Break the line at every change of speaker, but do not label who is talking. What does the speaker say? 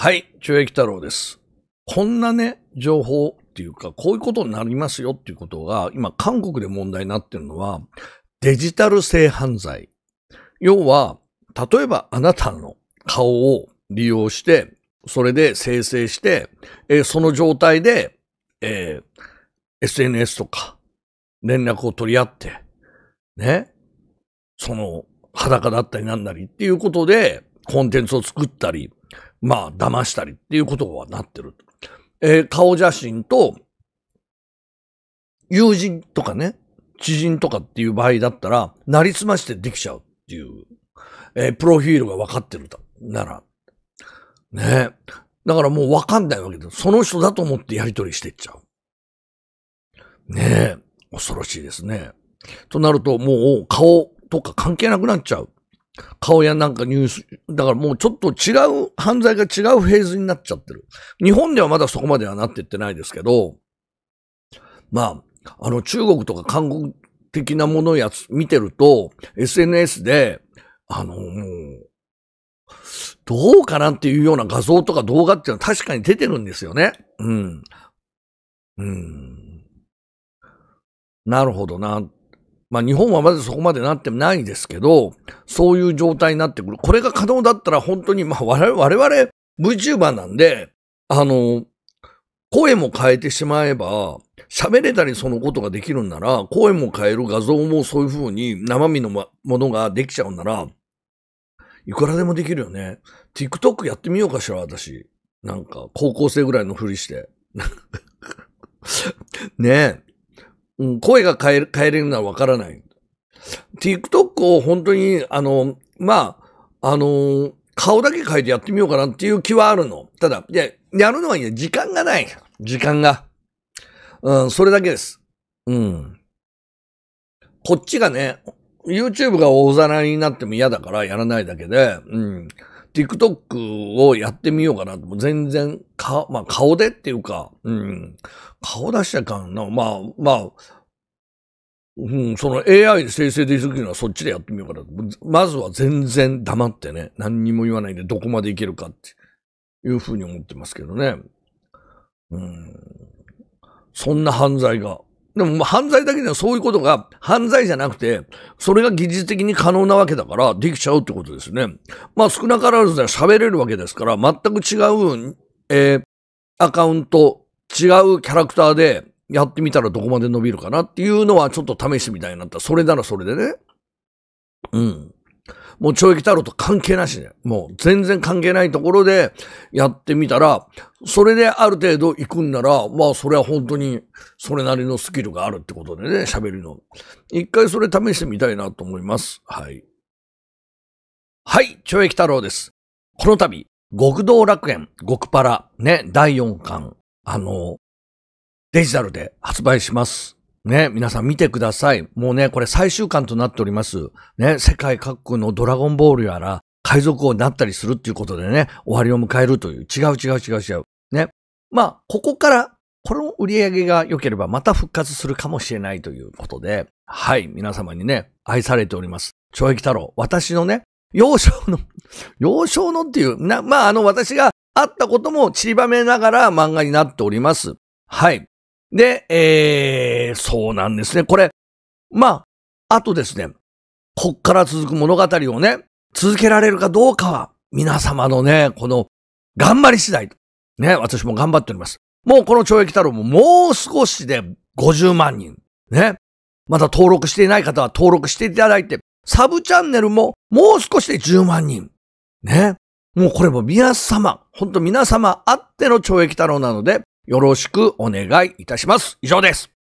はい、中役太郎です。こんなね、情報っていうか、こういうことになりますよっていうことが、今、韓国で問題になってるのは、デジタル性犯罪。要は、例えばあなたの顔を利用して、それで生成して、えー、その状態で、えー、SNS とか、連絡を取り合って、ね、その、裸だったりなんなりっていうことで、コンテンツを作ったり、まあ、騙したりっていうことはなってる。えー、顔写真と、友人とかね、知人とかっていう場合だったら、なりすましてできちゃうっていう、えー、プロフィールが分かってるなら、ねだからもう分かんないわけです。その人だと思ってやりとりしてっちゃう。ねえ、恐ろしいですね。となると、もう顔とか関係なくなっちゃう。顔やなんかニュース、だからもうちょっと違う、犯罪が違うフェーズになっちゃってる。日本ではまだそこまではなってってないですけど、まあ、あの中国とか韓国的なものやつ見てると、SNS で、あの、もう、どうかなっていうような画像とか動画っていうのは確かに出てるんですよね。うん。うん。なるほどなまあ日本はまだそこまでなってないですけど、そういう状態になってくる。これが可能だったら本当に、まあ我々、我々 VTuber なんで、あの、声も変えてしまえば、喋れたりそのことができるんなら、声も変える画像もそういう風に生身のものができちゃうなら、いくらでもできるよね。TikTok やってみようかしら、私。なんか、高校生ぐらいのふりして。ねえ。うん、声が変え、変えれるのはわからない。TikTok を本当に、あの、まあ、あの、顔だけ変えてやってみようかなっていう気はあるの。ただ、いや、やるのはいい時間がない。時間が。うん、それだけです。うん。こっちがね、YouTube が大皿になっても嫌だからやらないだけで、うん。TikTok をやってみようかなと。全然、か、まあ、顔でっていうか、うん。顔出しちゃかんな。まあ、まあ、うん、その AI で生成できるのはそっちでやってみようかなと。まずは全然黙ってね、何にも言わないでどこまでいけるかっていうふうに思ってますけどね。うん。そんな犯罪がでも、犯罪だけではそういうことが犯罪じゃなくて、それが技術的に可能なわけだから、できちゃうってことですね。まあ、少なからず喋れるわけですから、全く違う、えー、アカウント、違うキャラクターでやってみたらどこまで伸びるかなっていうのはちょっと試してみたいなった。それならそれでね。うん。もう懲役太郎と関係なしね。もう全然関係ないところでやってみたら、それである程度行くんなら、まあそれは本当にそれなりのスキルがあるってことでね、喋りの。一回それ試してみたいなと思います。はい。はい、懲役太郎です。この度、極道楽園、極パラ、ね、第4巻、あの、デジタルで発売します。ね、皆さん見てください。もうね、これ最終巻となっております。ね、世界各国のドラゴンボールやら、海賊王になったりするっていうことでね、終わりを迎えるという。違う違う違う違う。ね。まあ、ここから、この売り上げが良ければまた復活するかもしれないということで、はい、皆様にね、愛されております。懲役太郎、私のね、幼少の 幼少のっていう、な、まあ、あの、私が会ったことも散りばめながら漫画になっております。はい。で、えー、そうなんですね。これ、まあ、あとですね、こっから続く物語をね、続けられるかどうかは、皆様のね、この、頑張り次第ね、私も頑張っております。もうこの懲役太郎ももう少しで50万人。ね。まだ登録していない方は登録していただいて、サブチャンネルももう少しで10万人。ね。もうこれも皆様、ほんと皆様あっての懲役太郎なので、よろしくお願いいたします。以上です。